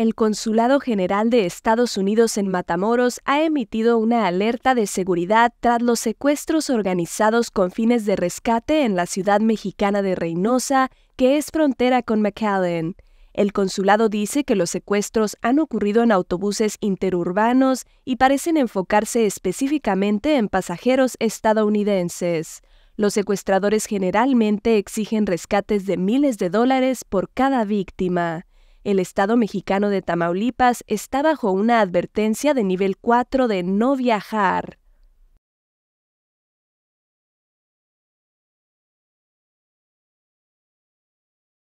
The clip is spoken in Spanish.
el Consulado General de Estados Unidos en Matamoros ha emitido una alerta de seguridad tras los secuestros organizados con fines de rescate en la ciudad mexicana de Reynosa, que es frontera con McAllen. El consulado dice que los secuestros han ocurrido en autobuses interurbanos y parecen enfocarse específicamente en pasajeros estadounidenses. Los secuestradores generalmente exigen rescates de miles de dólares por cada víctima el Estado mexicano de Tamaulipas está bajo una advertencia de nivel 4 de no viajar.